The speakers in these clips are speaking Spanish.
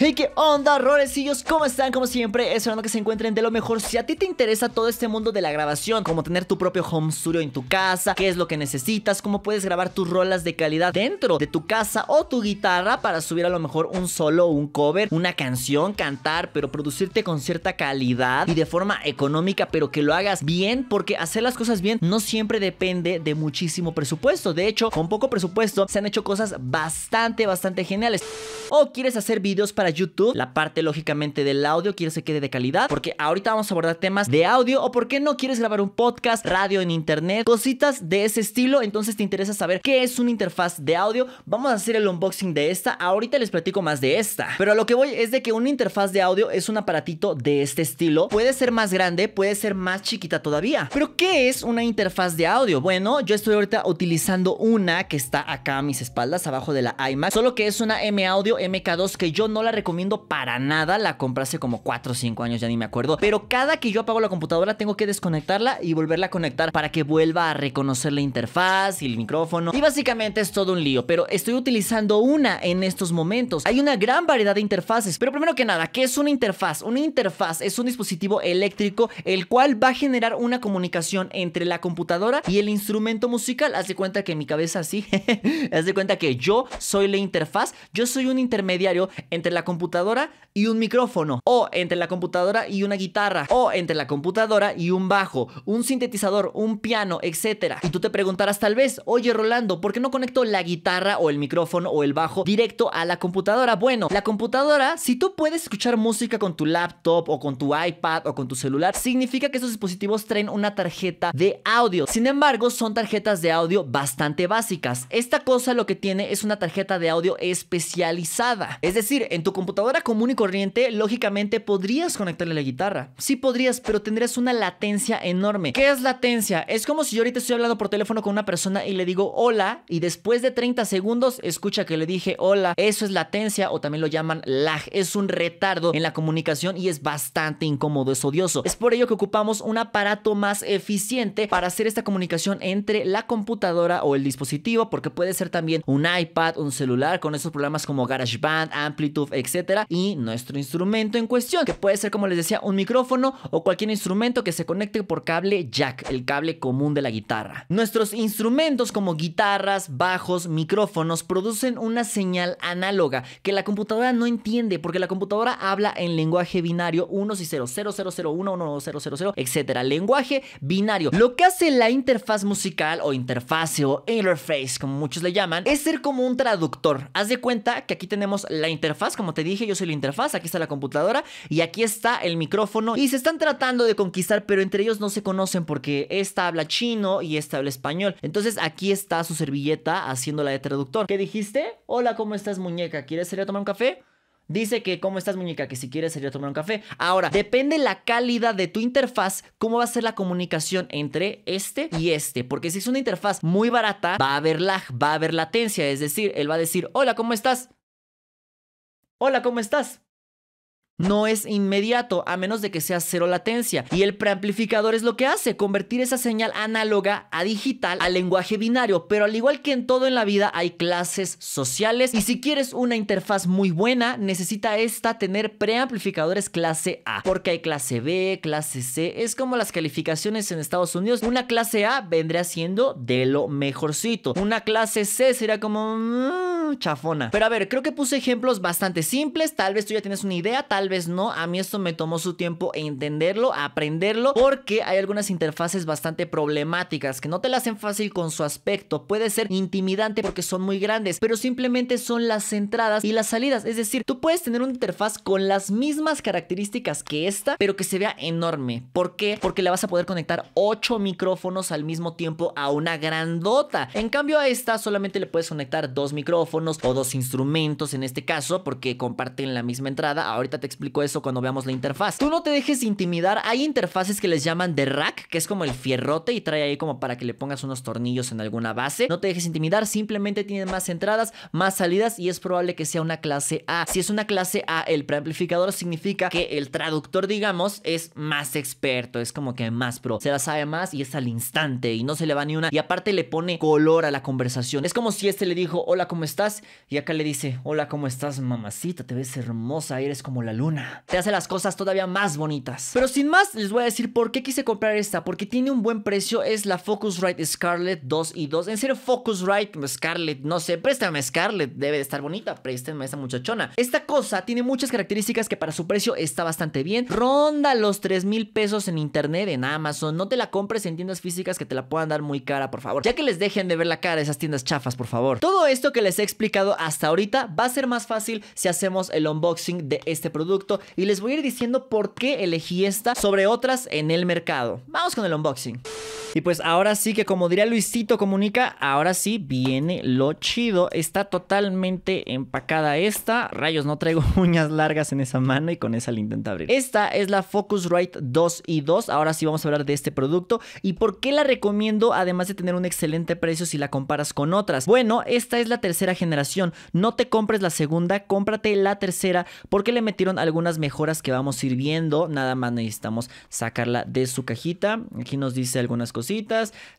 Hey, ¿qué onda, rolecillos? ¿Cómo están? Como siempre, esperando que se encuentren de lo mejor. Si a ti te interesa todo este mundo de la grabación, como tener tu propio home studio en tu casa, qué es lo que necesitas, cómo puedes grabar tus rolas de calidad dentro de tu casa o tu guitarra para subir a lo mejor un solo, un cover, una canción, cantar, pero producirte con cierta calidad y de forma económica, pero que lo hagas bien, porque hacer las cosas bien no siempre depende de muchísimo presupuesto. De hecho, con poco presupuesto se han hecho cosas bastante, bastante geniales. O quieres hacer videos para YouTube, la parte lógicamente del audio quieres que quede de calidad, porque ahorita vamos a abordar temas de audio o por qué no quieres grabar un podcast, radio en internet, cositas de ese estilo, entonces te interesa saber qué es una interfaz de audio. Vamos a hacer el unboxing de esta, ahorita les platico más de esta, pero a lo que voy es de que una interfaz de audio es un aparatito de este estilo, puede ser más grande, puede ser más chiquita todavía. Pero ¿qué es una interfaz de audio? Bueno, yo estoy ahorita utilizando una que está acá a mis espaldas, abajo de la iMac, solo que es una M Audio MK2 que yo no la recomiendo para nada. La compré hace como 4 o 5 años, ya ni me acuerdo. Pero cada que yo apago la computadora tengo que desconectarla y volverla a conectar para que vuelva a reconocer la interfaz y el micrófono. Y básicamente es todo un lío, pero estoy utilizando una en estos momentos. Hay una gran variedad de interfaces, pero primero que nada, ¿qué es una interfaz? Una interfaz es un dispositivo eléctrico el cual va a generar una comunicación entre la computadora y el instrumento musical. Haz de cuenta que mi cabeza así, haz de cuenta que yo soy la interfaz, yo soy un intermediario entre la computadora y un micrófono, o entre la computadora y una guitarra, o entre la computadora y un bajo, un sintetizador, un piano, etcétera. Y tú te preguntarás tal vez, oye Rolando, ¿por qué no conecto la guitarra o el micrófono o el bajo directo a la computadora? Bueno, la computadora, si tú puedes escuchar música con tu laptop o con tu iPad o con tu celular, significa que esos dispositivos traen una tarjeta de audio. Sin embargo, son tarjetas de audio bastante básicas. Esta cosa lo que tiene es una tarjeta de audio especializada. Es decir, en tu computadora común y corriente, lógicamente podrías conectarle la guitarra. Sí podrías, pero tendrías una latencia enorme. ¿Qué es latencia? Es como si yo ahorita estoy hablando por teléfono con una persona y le digo hola y después de 30 segundos escucha que le dije hola. Eso es latencia o también lo llaman lag. Es un retardo en la comunicación y es bastante incómodo, es odioso. Es por ello que ocupamos un aparato más eficiente para hacer esta comunicación entre la computadora o el dispositivo, porque puede ser también un iPad, un celular con esos programas como GarageBand, amplitud, etcétera, y nuestro instrumento en cuestión, que puede ser como les decía, un micrófono o cualquier instrumento que se conecte por cable jack, el cable común de la guitarra. Nuestros instrumentos como guitarras, bajos, micrófonos producen una señal análoga que la computadora no entiende porque la computadora habla en lenguaje binario 1 y 0, 0, 0, 0, 1, 1, 0, 0, 0, etcétera. Lenguaje binario. Lo que hace la interfaz musical o interfase o interface, como muchos le llaman, es ser como un traductor. Haz de cuenta que aquí tenemos la la interfaz, como te dije, yo soy la interfaz, aquí está la computadora y aquí está el micrófono. Y se están tratando de conquistar, pero entre ellos no se conocen porque esta habla chino y esta habla español. Entonces aquí está su servilleta haciéndola de traductor. ¿Qué dijiste? Hola, ¿cómo estás, muñeca? ¿Quieres salir a tomar un café? Dice que cómo estás muñeca, que si quieres a tomar un café. Ahora, depende la calidad de tu interfaz, cómo va a ser la comunicación entre este y este. Porque si es una interfaz muy barata, va a haber lag, va a haber latencia. Es decir, él va a decir, hola, ¿cómo estás? hola, ¿cómo estás? No es inmediato, a menos de que sea cero latencia. Y el preamplificador es lo que hace, convertir esa señal análoga a digital, al lenguaje binario. Pero al igual que en todo en la vida, hay clases sociales. Y si quieres una interfaz muy buena, necesita esta tener preamplificadores clase A. Porque hay clase B, clase C. Es como las calificaciones en Estados Unidos. Una clase A vendría siendo de lo mejorcito. Una clase C sería como... Mm, chafona. Pero a ver, creo que puse ejemplos bastante simples, tal vez tú ya tienes una idea, tal vez no, a mí esto me tomó su tiempo entenderlo, aprenderlo, porque hay algunas interfaces bastante problemáticas que no te la hacen fácil con su aspecto, puede ser intimidante porque son muy grandes, pero simplemente son las entradas y las salidas, es decir, tú puedes tener una interfaz con las mismas características que esta, pero que se vea enorme. ¿Por qué? Porque le vas a poder conectar 8 micrófonos al mismo tiempo a una grandota. En cambio a esta solamente le puedes conectar dos micrófonos o dos instrumentos en este caso porque comparten la misma entrada. Ahorita te explico eso cuando veamos la interfaz. Tú no te dejes intimidar. Hay interfaces que les llaman de rack, que es como el fierrote y trae ahí como para que le pongas unos tornillos en alguna base. No te dejes intimidar, simplemente tiene más entradas, más salidas y es probable que sea una clase A. Si es una clase A, el preamplificador significa que el traductor, digamos, es más experto, es como que más pro. Se la sabe más y es al instante y no se le va ni una. Y aparte le pone color a la conversación. Es como si este le dijo, hola, ¿cómo estás? Y acá le dice, hola, ¿cómo estás, mamacita? Te ves hermosa, eres como la luna. Te hace las cosas todavía más bonitas. Pero sin más, les voy a decir por qué quise comprar esta, porque tiene un buen precio, es la Focusrite Scarlett 2 y 2. En serio, Focusrite Scarlett, no sé, préstame Scarlett, debe de estar bonita, préstame a esta muchachona. Esta cosa tiene muchas características que para su precio está bastante bien. Ronda los 3 mil pesos en internet, en Amazon. No te la compres en tiendas físicas que te la puedan dar muy cara, por favor. Ya que les dejen de ver la cara esas tiendas chafas, por favor. Todo esto que les he explicado hasta ahorita, va a ser más fácil si hacemos el unboxing de este producto y les voy a ir diciendo por qué elegí esta sobre otras en el mercado. Vamos con el unboxing. Y pues ahora sí que como diría Luisito Comunica, ahora sí viene lo chido. Está totalmente empacada esta. Rayos, no traigo uñas largas en esa mano y con esa le intenta abrir. Esta es la Focusrite 2 y 2. Ahora sí vamos a hablar de este producto y por qué la recomiendo además de tener un excelente precio si la comparas con otras. Bueno, esta es la tercera generación. No te compres la segunda, cómprate la tercera porque le metieron algunas mejoras que vamos a ir viendo. Nada más necesitamos sacarla de su cajita. Aquí nos dice algunas cosas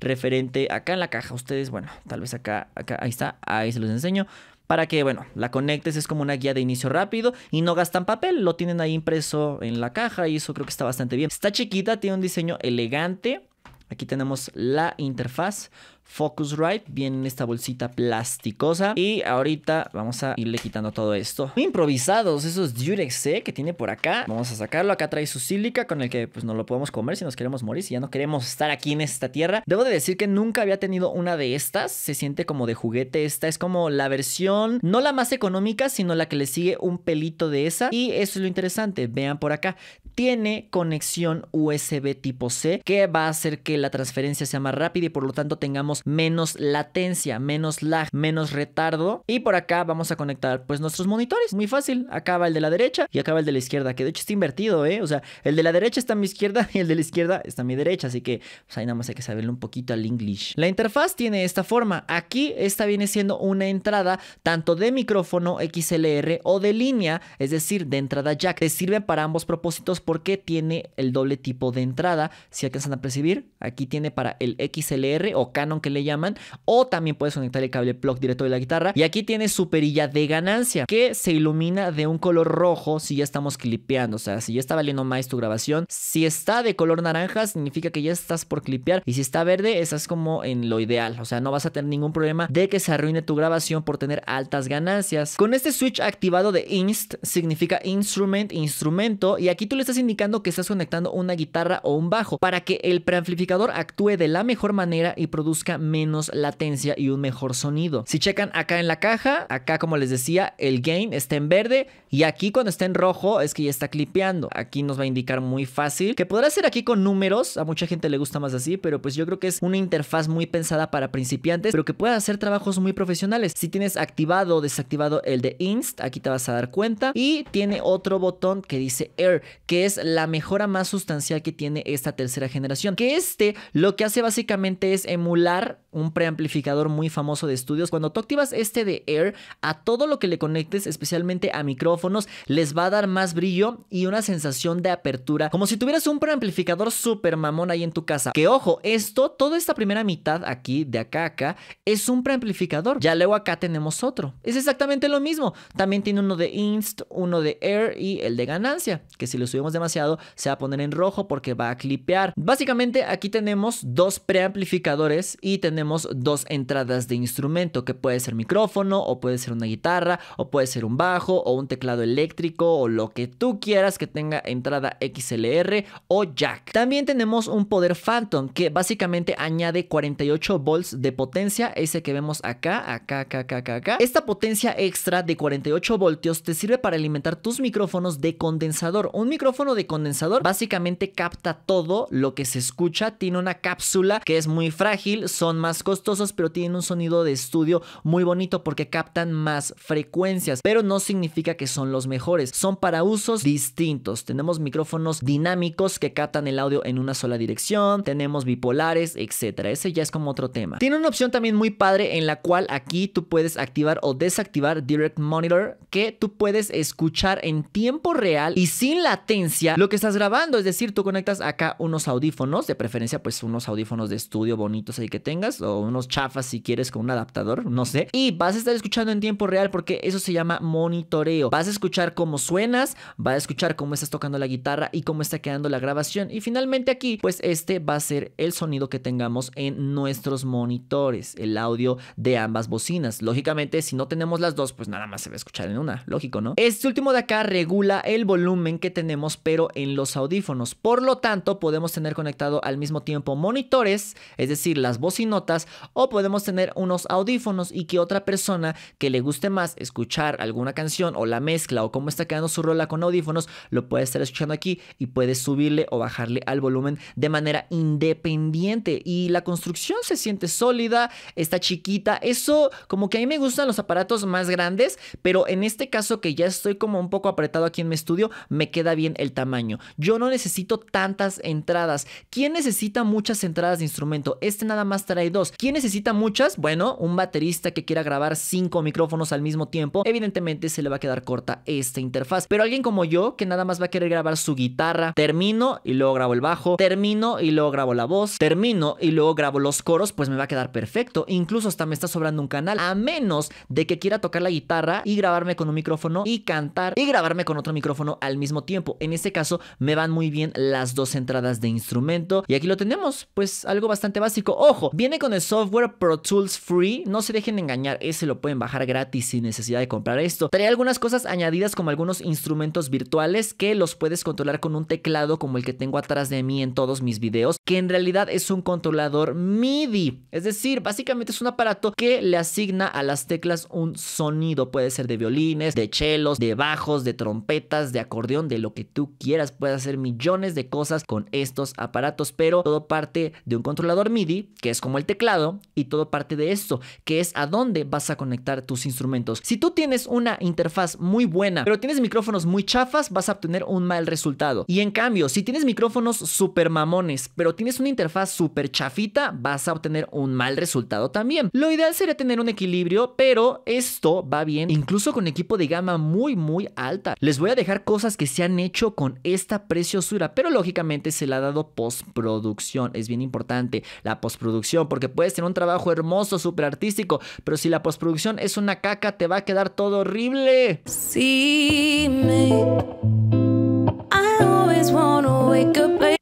referente acá en la caja. Ustedes, bueno, tal vez acá, acá, ahí está, ahí se los enseño. Para que, bueno, la conectes, es como una guía de inicio rápido y no gastan papel, lo tienen ahí impreso en la caja y eso creo que está bastante bien. Está chiquita, tiene un diseño elegante. Aquí tenemos la interfaz Focusrite. Viene en esta bolsita plasticosa. Y ahorita vamos a irle quitando todo esto. improvisados esos Durex C eh, que tiene por acá. Vamos a sacarlo. Acá trae su sílica con el que pues no lo podemos comer si nos queremos morir. Si ya no queremos estar aquí en esta tierra. Debo de decir que nunca había tenido una de estas. Se siente como de juguete. Esta es como la versión, no la más económica, sino la que le sigue un pelito de esa. Y eso es lo interesante. Vean por acá. Tiene conexión USB tipo C que va a hacer que la transferencia sea más rápida y por lo tanto tengamos menos latencia, menos lag, menos retardo. Y por acá vamos a conectar pues nuestros monitores. Muy fácil. Acaba el de la derecha y acaba el de la izquierda, que de hecho está invertido, ¿eh? O sea, el de la derecha está a mi izquierda y el de la izquierda está a mi derecha. Así que pues ahí nada más hay que saberle un poquito al English. La interfaz tiene esta forma. Aquí esta viene siendo una entrada tanto de micrófono XLR o de línea, es decir, de entrada jack. Te sirve para ambos propósitos porque tiene el doble tipo de entrada. Si alcanzan a percibir, aquí tiene para el XLR o Canon que le llaman. O también puedes conectar el cable plug directo de la guitarra. Y aquí tienes su perilla de ganancia que se ilumina de un color rojo si ya estamos clipeando. O sea, si ya está valiendo más tu grabación. Si está de color naranja, significa que ya estás por clipear. Y si está verde, estás como en lo ideal. O sea, no vas a tener ningún problema de que se arruine tu grabación por tener altas ganancias. Con este switch activado de inst, significa instrument, instrumento. Y aquí tú le estás indicando que estás conectando una guitarra o un bajo para que el preamplificador actúe de la mejor manera y produzca menos latencia y un mejor sonido. Si checan acá en la caja, acá como les decía, el gain está en verde y aquí cuando está en rojo es que ya está clipeando. Aquí nos va a indicar muy fácil, que podrá ser aquí con números, a mucha gente le gusta más así, pero pues yo creo que es una interfaz muy pensada para principiantes, pero que puede hacer trabajos muy profesionales. Si tienes activado o desactivado el de inst, aquí te vas a dar cuenta y tiene otro botón que dice air, que es la mejora más sustancial que tiene esta tercera generación, que este lo que hace básicamente es emular ¡Gracias! un preamplificador muy famoso de estudios. Cuando tú activas este de Air, a todo lo que le conectes, especialmente a micrófonos, les va a dar más brillo y una sensación de apertura, como si tuvieras un preamplificador super mamón ahí en tu casa. Que ojo, esto, toda esta primera mitad aquí, de acá acá, es un preamplificador. Ya luego acá tenemos otro. Es exactamente lo mismo. También tiene uno de Inst, uno de Air y el de ganancia, que si lo subimos demasiado se va a poner en rojo porque va a clipear. Básicamente aquí tenemos dos preamplificadores y tenemos dos entradas de instrumento, que puede ser micrófono, o puede ser una guitarra, o puede ser un bajo, o un teclado eléctrico, o lo que tú quieras que tenga entrada XLR o jack. También tenemos un poder Phantom, que básicamente añade 48 volts de potencia, ese que vemos acá, acá, acá, acá, acá. Esta potencia extra de 48 voltios te sirve para alimentar tus micrófonos de condensador. Un micrófono de condensador básicamente capta todo lo que se escucha, tiene una cápsula que es muy frágil, son más costosos, pero tienen un sonido de estudio muy bonito porque captan más frecuencias, pero no significa que son los mejores, son para usos distintos. Tenemos micrófonos dinámicos que captan el audio en una sola dirección, tenemos bipolares, etcétera. Ese ya es como otro tema. Tiene una opción también muy padre en la cual aquí tú puedes activar o desactivar Direct Monitor que tú puedes escuchar en tiempo real y sin latencia lo que estás grabando, es decir, tú conectas acá unos audífonos, de preferencia pues unos audífonos de estudio bonitos ahí que tengas, o unos chafas si quieres con un adaptador, no sé. Y vas a estar escuchando en tiempo real porque eso se llama monitoreo. Vas a escuchar cómo suenas, vas a escuchar cómo estás tocando la guitarra y cómo está quedando la grabación. Y finalmente aquí, pues este va a ser el sonido que tengamos en nuestros monitores, el audio de ambas bocinas. Lógicamente, si no tenemos las dos, pues nada más se va a escuchar en una, lógico, ¿no? Este último de acá regula el volumen que tenemos, pero en los audífonos. Por lo tanto, podemos tener conectado al mismo tiempo monitores, es decir, las bocinotas o podemos tener unos audífonos y que otra persona que le guste más escuchar alguna canción o la mezcla o cómo está quedando su rola con audífonos lo puede estar escuchando aquí y puede subirle o bajarle al volumen de manera independiente y la construcción se siente sólida, está chiquita, eso como que a mí me gustan los aparatos más grandes, pero en este caso que ya estoy como un poco apretado aquí en mi estudio, me queda bien el tamaño. Yo no necesito tantas entradas. ¿Quién necesita muchas entradas de instrumento? Este nada más trae ¿Quién necesita muchas? Bueno, un baterista que quiera grabar cinco micrófonos al mismo tiempo, evidentemente se le va a quedar corta esta interfaz. Pero alguien como yo, que nada más va a querer grabar su guitarra, termino y luego grabo el bajo, termino y luego grabo la voz, termino y luego grabo los coros, pues me va a quedar perfecto. Incluso hasta me está sobrando un canal, a menos de que quiera tocar la guitarra y grabarme con un micrófono y cantar y grabarme con otro micrófono al mismo tiempo. En este caso me van muy bien las dos entradas de instrumento y aquí lo tenemos, pues algo bastante básico. Ojo, viene con con el software Pro Tools Free, no se dejen engañar, ese lo pueden bajar gratis sin necesidad de comprar esto. Trae algunas cosas añadidas como algunos instrumentos virtuales que los puedes controlar con un teclado como el que tengo atrás de mí en todos mis videos, que en realidad es un controlador MIDI. Es decir, básicamente es un aparato que le asigna a las teclas un sonido. Puede ser de violines, de chelos, de bajos, de trompetas, de acordeón, de lo que tú quieras. Puedes hacer millones de cosas con estos aparatos, pero todo parte de un controlador MIDI, que es como el teclado teclado y todo parte de esto, que es a dónde vas a conectar tus instrumentos. Si tú tienes una interfaz muy buena, pero tienes micrófonos muy chafas, vas a obtener un mal resultado. Y en cambio, si tienes micrófonos super mamones, pero tienes una interfaz súper chafita, vas a obtener un mal resultado también. Lo ideal sería tener un equilibrio, pero esto va bien incluso con equipo de gama muy muy alta. Les voy a dejar cosas que se han hecho con esta preciosura, pero lógicamente se la ha dado postproducción, es bien importante la postproducción porque puedes tener un trabajo hermoso, súper artístico, pero si la postproducción es una caca, te va a quedar todo horrible. Sí, me...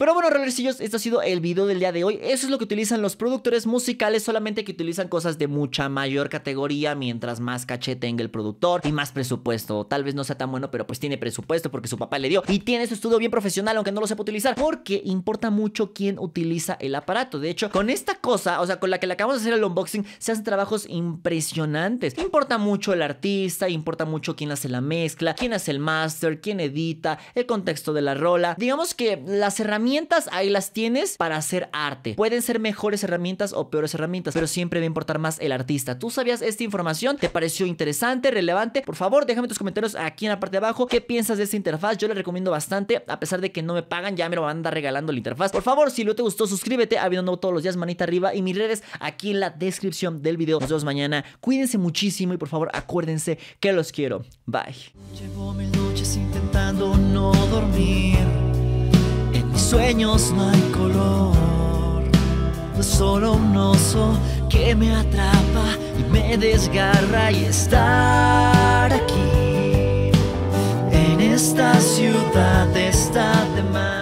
Pero bueno, rolercillos, esto ha sido el video del día de hoy. Eso es lo que utilizan los productores musicales, solamente que utilizan cosas de mucha mayor categoría, mientras más caché tenga el productor y más presupuesto. Tal vez no sea tan bueno, pero pues tiene presupuesto porque su papá le dio y tiene su estudio bien profesional, aunque no lo sepa utilizar, porque importa mucho quién utiliza el aparato. De hecho, con esta cosa, o sea, con la que le acabamos de hacer el unboxing, se hacen trabajos impresionantes. Importa mucho el artista, importa mucho quién hace la mezcla, quién hace el master, quién edita, el contexto de la rola. Digamos que las herramientas herramientas ahí las tienes para hacer arte. Pueden ser mejores herramientas o peores herramientas, pero siempre va a importar más el artista. ¿Tú sabías esta información? ¿Te pareció interesante, relevante? Por favor, déjame tus comentarios aquí en la parte de abajo. ¿Qué piensas de esta interfaz? Yo la recomiendo bastante, a pesar de que no me pagan, ya me lo van a andar regalando la interfaz. Por favor, si lo te gustó, suscríbete, habiendo nuevo todos los días, manita arriba y mis redes aquí en la descripción del video. Nos vemos mañana. Cuídense muchísimo y por favor acuérdense que los quiero. Bye. intentando no dormir sueños no hay color, solo un oso que me atrapa y me desgarra y estar aquí en esta ciudad está de